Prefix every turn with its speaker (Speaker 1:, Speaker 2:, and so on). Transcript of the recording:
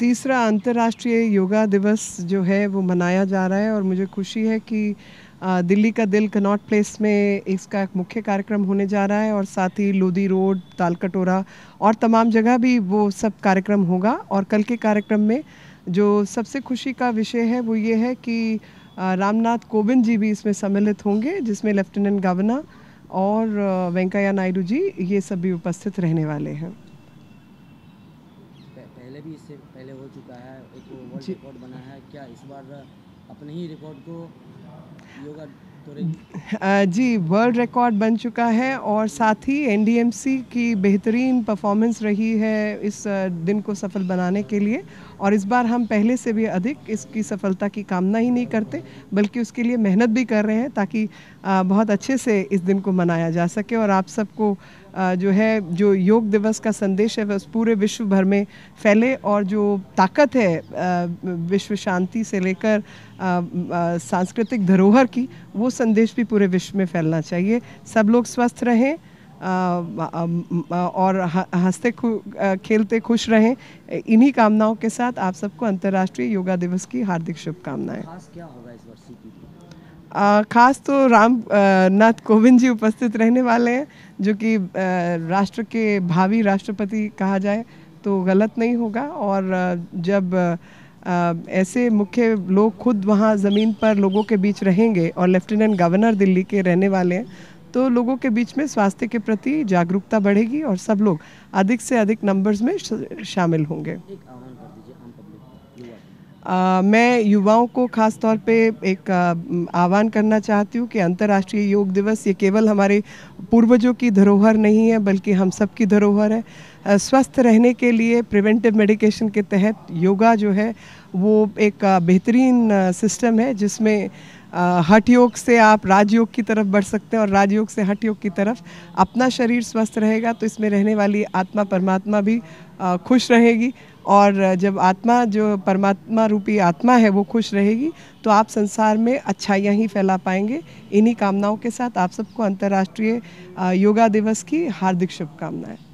Speaker 1: तीसरा अंतर्राष्ट्रीय योगा दिवस जो है वो मनाया जा रहा है और मुझे खुशी है कि दिल्ली का दिल कनॉट प्लेस में इसका एक मुख्य कार्यक्रम होने जा रहा है और साथ ही लोधी रोड तालकटोरा और तमाम जगह भी वो सब कार्यक्रम होगा और कल के कार्यक्रम में जो सबसे खुशी का विषय है वो ये है कि रामनाथ कोविंद जी भी इसमें सम्मिलित होंगे जिसमें लेफ्टिनेंट गवर्नर और वेंकैया नायडू जी ये सब भी उपस्थित रहने वाले हैं पहले भी इससे पहले हो चुका है एक वर्ल्ड रिकॉर्ड बना है क्या इस बार अपने ही रिकॉर्ड को योगा जी वर्ल्ड रिकॉर्ड बन चुका है और साथ ही एनडीएमसी की बेहतरीन परफॉर्मेंस रही है इस दिन को सफल बनाने के लिए और इस बार हम पहले से भी अधिक इसकी सफलता की कामना ही नहीं करते बल्कि उसके लिए मेहनत भी कर रहे हैं ताकि बहुत अच्छे से इस दिन को मनाया जा सके और आप सबको जो है जो योग दिवस का संदेश है वह पूरे विश्व भर में फैले और जो ताकत है विश्व शांति से लेकर सांस्कृतिक धरोहर की वो संदेश भी पूरे विश्व में फैलना चाहिए सब लोग स्वस्थ रहें और हंसते खेलते खुश रहें इन्हीं कामनाओं के साथ आप सबको अंतर्राष्ट्रीय योगा दिवस की हार्दिक शुभकामनाएं खास तो राम नाथ कोविंद जी उपस्थित रहने वाले हैं जो कि राष्ट्र के भावी राष्ट्रपति कहा जाए तो गलत नहीं होगा और जब ऐसे मुख्य लोग खुद वहाँ ज़मीन पर लोगों के बीच रहेंगे और लेफ्टिनेंट गवर्नर दिल्ली के रहने वाले हैं तो लोगों के बीच में स्वास्थ्य के प्रति जागरूकता बढ़ेगी और सब लोग अधिक से अधिक नंबर्स में शामिल होंगे आ, मैं युवाओं को खास तौर पे एक आह्वान करना चाहती हूँ कि अंतर्राष्ट्रीय योग दिवस ये केवल हमारे पूर्वजों की धरोहर नहीं है बल्कि हम सब की धरोहर है स्वस्थ रहने के लिए प्रिवेंटिव मेडिकेशन के तहत योगा जो है वो एक बेहतरीन सिस्टम है जिसमें हठ योग से आप राजयोग की तरफ बढ़ सकते हैं और राजयोग से हठ योग की तरफ अपना शरीर स्वस्थ रहेगा तो इसमें रहने वाली आत्मा परमात्मा भी खुश रहेगी और जब आत्मा जो परमात्मा रूपी आत्मा है वो खुश रहेगी तो आप संसार में अच्छाइयाँ ही फैला पाएंगे इन्हीं कामनाओं के साथ आप सबको अंतर्राष्ट्रीय योगा दिवस की हार्दिक शुभकामनाएं